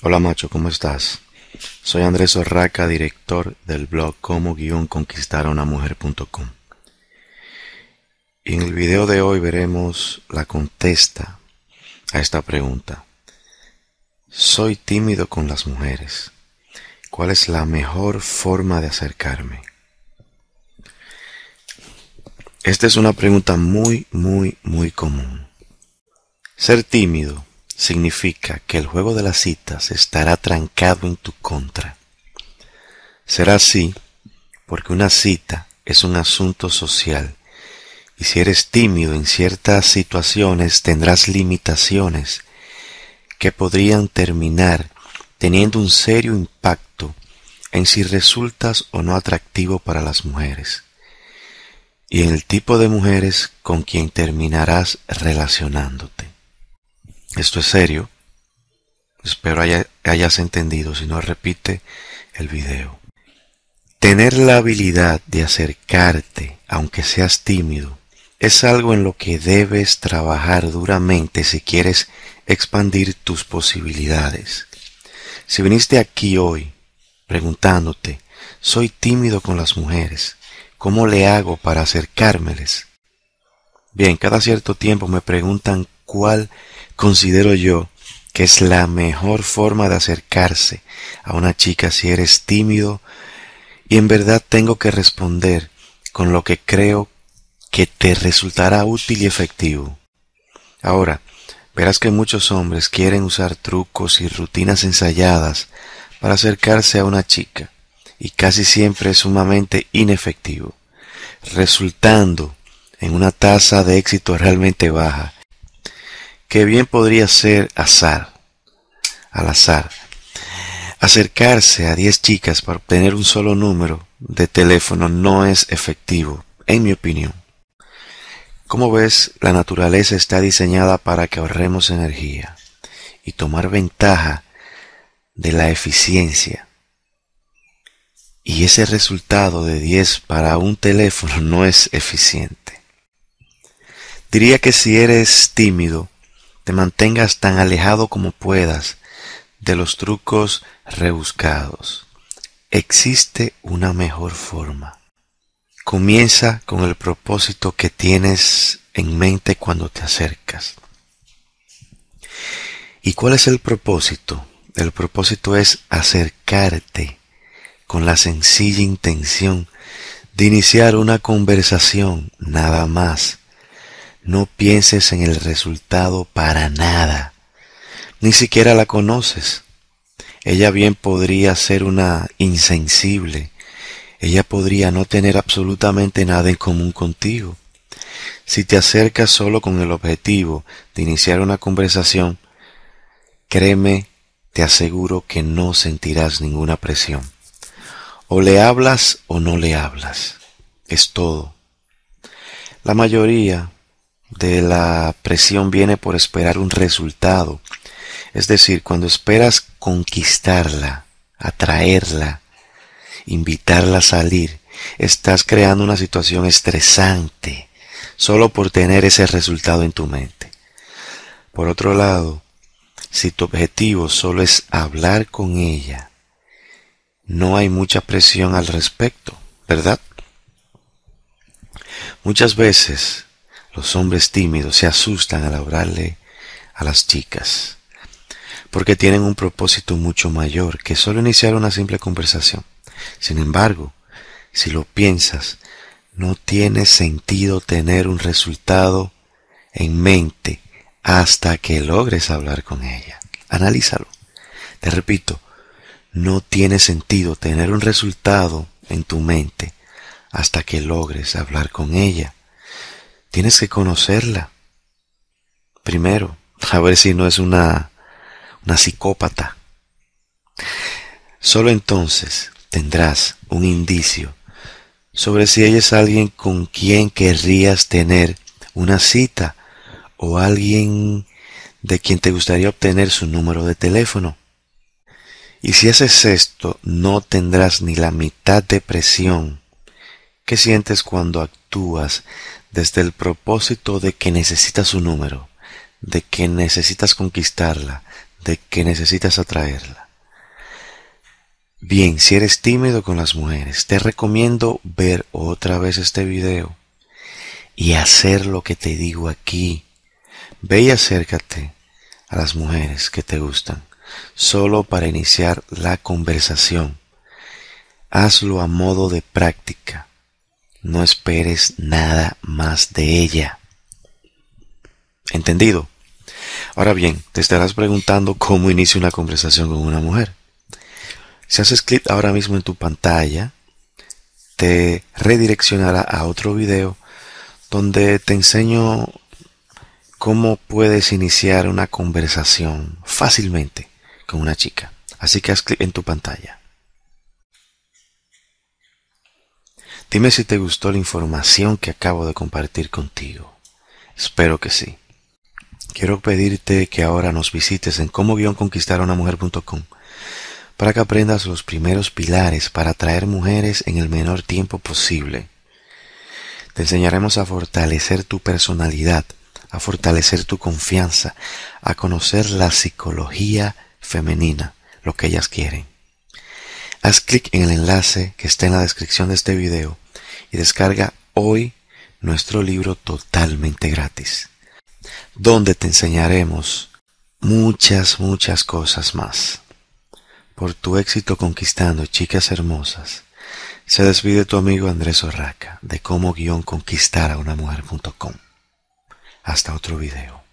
Hola macho, ¿cómo estás? Soy Andrés Orraca, director del blog como guión conquistar a En el video de hoy veremos la contesta a esta pregunta. Soy tímido con las mujeres. ¿Cuál es la mejor forma de acercarme? Esta es una pregunta muy, muy, muy común. Ser tímido significa que el juego de las citas estará trancado en tu contra. Será así porque una cita es un asunto social y si eres tímido en ciertas situaciones tendrás limitaciones que podrían terminar teniendo un serio impacto en si resultas o no atractivo para las mujeres y en el tipo de mujeres con quien terminarás relacionándote. Esto es serio. Espero hayas entendido. Si no, repite el video. Tener la habilidad de acercarte, aunque seas tímido, es algo en lo que debes trabajar duramente si quieres expandir tus posibilidades. Si viniste aquí hoy preguntándote, soy tímido con las mujeres, ¿cómo le hago para acercármeles? Bien, cada cierto tiempo me preguntan cual considero yo que es la mejor forma de acercarse a una chica si eres tímido y en verdad tengo que responder con lo que creo que te resultará útil y efectivo. Ahora, verás que muchos hombres quieren usar trucos y rutinas ensayadas para acercarse a una chica y casi siempre es sumamente inefectivo, resultando en una tasa de éxito realmente baja Qué bien podría ser azar, al azar, acercarse a 10 chicas para obtener un solo número de teléfono no es efectivo, en mi opinión. Como ves, la naturaleza está diseñada para que ahorremos energía y tomar ventaja de la eficiencia. Y ese resultado de 10 para un teléfono no es eficiente. Diría que si eres tímido, te mantengas tan alejado como puedas de los trucos rebuscados. Existe una mejor forma. Comienza con el propósito que tienes en mente cuando te acercas. ¿Y cuál es el propósito? El propósito es acercarte con la sencilla intención de iniciar una conversación nada más no pienses en el resultado para nada. Ni siquiera la conoces. Ella bien podría ser una insensible. Ella podría no tener absolutamente nada en común contigo. Si te acercas solo con el objetivo de iniciar una conversación, créeme, te aseguro que no sentirás ninguna presión. O le hablas o no le hablas. Es todo. La mayoría de la presión viene por esperar un resultado. Es decir, cuando esperas conquistarla, atraerla, invitarla a salir, estás creando una situación estresante solo por tener ese resultado en tu mente. Por otro lado, si tu objetivo solo es hablar con ella, no hay mucha presión al respecto, ¿verdad? Muchas veces los hombres tímidos se asustan al hablarle a las chicas, porque tienen un propósito mucho mayor que solo iniciar una simple conversación. Sin embargo, si lo piensas, no tiene sentido tener un resultado en mente hasta que logres hablar con ella. Analízalo. Te repito, no tiene sentido tener un resultado en tu mente hasta que logres hablar con ella. Tienes que conocerla. Primero, a ver si no es una, una psicópata. Solo entonces tendrás un indicio sobre si ella es alguien con quien querrías tener una cita o alguien de quien te gustaría obtener su número de teléfono. Y si haces esto, no tendrás ni la mitad de presión que sientes cuando actúas desde el propósito de que necesitas su número, de que necesitas conquistarla, de que necesitas atraerla. Bien, si eres tímido con las mujeres, te recomiendo ver otra vez este video y hacer lo que te digo aquí. Ve y acércate a las mujeres que te gustan, solo para iniciar la conversación. Hazlo a modo de práctica no esperes nada más de ella. ¿Entendido? Ahora bien, te estarás preguntando cómo inicio una conversación con una mujer. Si haces clic ahora mismo en tu pantalla, te redireccionará a otro video donde te enseño cómo puedes iniciar una conversación fácilmente con una chica. Así que haz clic en tu pantalla. Dime si te gustó la información que acabo de compartir contigo. Espero que sí. Quiero pedirte que ahora nos visites en cómo conquistar a para que aprendas los primeros pilares para atraer mujeres en el menor tiempo posible. Te enseñaremos a fortalecer tu personalidad, a fortalecer tu confianza, a conocer la psicología femenina, lo que ellas quieren. Haz clic en el enlace que está en la descripción de este video y descarga hoy nuestro libro totalmente gratis, donde te enseñaremos muchas, muchas cosas más. Por tu éxito conquistando chicas hermosas, se despide tu amigo Andrés Orraca de cómo guión conquistar a una mujer.com. Hasta otro video.